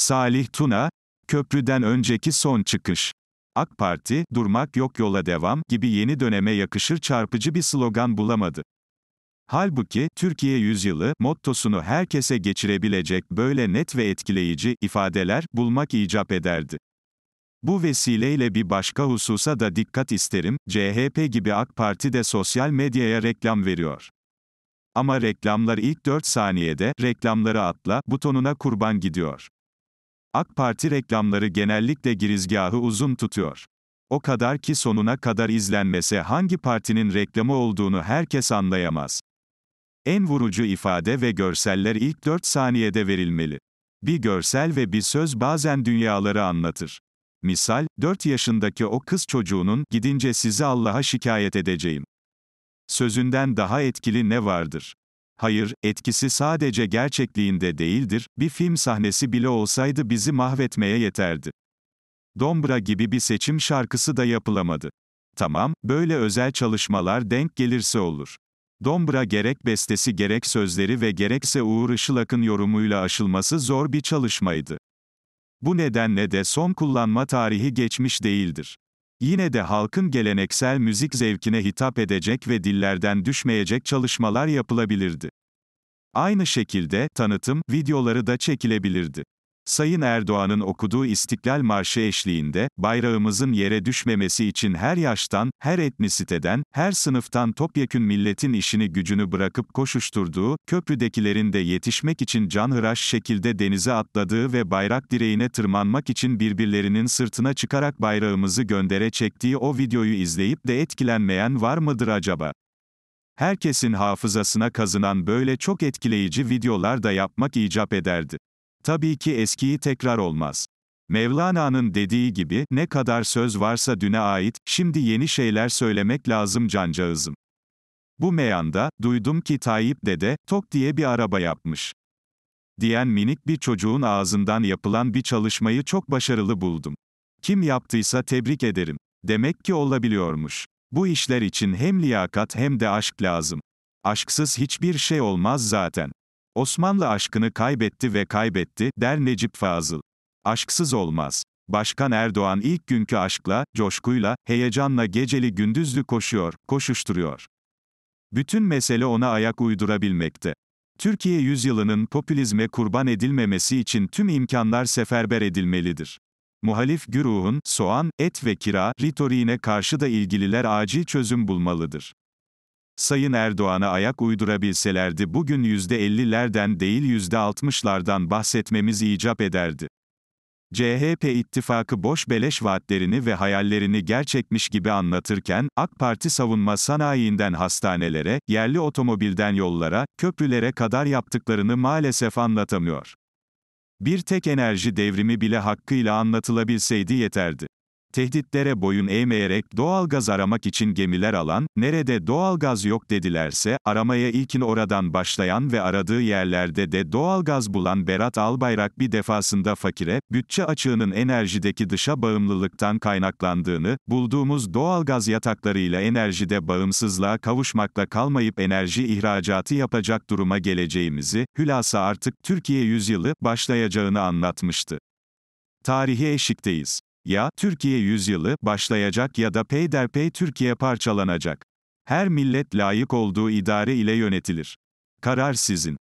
Salih Tuna, köprüden önceki son çıkış. AK Parti, durmak yok yola devam gibi yeni döneme yakışır çarpıcı bir slogan bulamadı. Halbuki, Türkiye yüzyılı, mottosunu herkese geçirebilecek böyle net ve etkileyici ifadeler bulmak icap ederdi. Bu vesileyle bir başka hususa da dikkat isterim, CHP gibi AK Parti de sosyal medyaya reklam veriyor. Ama reklamlar ilk 4 saniyede, reklamları atla, butonuna kurban gidiyor. AK Parti reklamları genellikle girizgahı uzun tutuyor. O kadar ki sonuna kadar izlenmese hangi partinin reklamı olduğunu herkes anlayamaz. En vurucu ifade ve görseller ilk 4 saniyede verilmeli. Bir görsel ve bir söz bazen dünyaları anlatır. Misal, 4 yaşındaki o kız çocuğunun, gidince sizi Allah'a şikayet edeceğim. Sözünden daha etkili ne vardır? Hayır, etkisi sadece gerçekliğinde değildir, bir film sahnesi bile olsaydı bizi mahvetmeye yeterdi. Dombra gibi bir seçim şarkısı da yapılamadı. Tamam, böyle özel çalışmalar denk gelirse olur. Dombra gerek bestesi gerek sözleri ve gerekse Uğur Işılak'ın yorumuyla aşılması zor bir çalışmaydı. Bu nedenle de son kullanma tarihi geçmiş değildir. Yine de halkın geleneksel müzik zevkine hitap edecek ve dillerden düşmeyecek çalışmalar yapılabilirdi. Aynı şekilde, tanıtım, videoları da çekilebilirdi. Sayın Erdoğan'ın okuduğu İstiklal Marşı eşliğinde, bayrağımızın yere düşmemesi için her yaştan, her etnisiteden, her sınıftan topyekün milletin işini gücünü bırakıp koşuşturduğu, köprüdekilerin de yetişmek için canhıraş şekilde denize atladığı ve bayrak direğine tırmanmak için birbirlerinin sırtına çıkarak bayrağımızı göndere çektiği o videoyu izleyip de etkilenmeyen var mıdır acaba? Herkesin hafızasına kazınan böyle çok etkileyici videolar da yapmak icap ederdi. Tabii ki eskiyi tekrar olmaz. Mevlana'nın dediği gibi, ne kadar söz varsa düne ait, şimdi yeni şeyler söylemek lazım cancağızım. Bu meyanda, duydum ki Tayyip dede, tok diye bir araba yapmış. Diyen minik bir çocuğun ağzından yapılan bir çalışmayı çok başarılı buldum. Kim yaptıysa tebrik ederim. Demek ki olabiliyormuş. Bu işler için hem liyakat hem de aşk lazım. Aşksız hiçbir şey olmaz zaten. Osmanlı aşkını kaybetti ve kaybetti, der Necip Fazıl. Aşksız olmaz. Başkan Erdoğan ilk günkü aşkla, coşkuyla, heyecanla geceli gündüzlü koşuyor, koşuşturuyor. Bütün mesele ona ayak uydurabilmekte. Türkiye yüzyılının popülizme kurban edilmemesi için tüm imkanlar seferber edilmelidir. Muhalif güruhun, soğan, et ve kira, ritoriğine karşı da ilgililer acil çözüm bulmalıdır. Sayın Erdoğan'a ayak uydurabilselerdi bugün %50'lerden değil %60'lardan bahsetmemiz icap ederdi. CHP ittifakı boş beleş vaatlerini ve hayallerini gerçekmiş gibi anlatırken, AK Parti savunma sanayinden hastanelere, yerli otomobilden yollara, köprülere kadar yaptıklarını maalesef anlatamıyor. Bir tek enerji devrimi bile hakkıyla anlatılabilseydi yeterdi tehditlere boyun eğmeyerek doğal gaz aramak için gemiler alan, nerede doğal gaz yok dedilerse, aramaya ilkin oradan başlayan ve aradığı yerlerde de doğal gaz bulan Berat Albayrak bir defasında fakire, bütçe açığının enerjideki dışa bağımlılıktan kaynaklandığını, bulduğumuz doğal gaz yataklarıyla enerjide bağımsızlığa kavuşmakla kalmayıp enerji ihracatı yapacak duruma geleceğimizi, hülasa artık Türkiye yüzyılı, başlayacağını anlatmıştı. Tarihi eşikteyiz. Ya, Türkiye yüzyılı, başlayacak ya da peyderpey Türkiye parçalanacak. Her millet layık olduğu idare ile yönetilir. Karar sizin.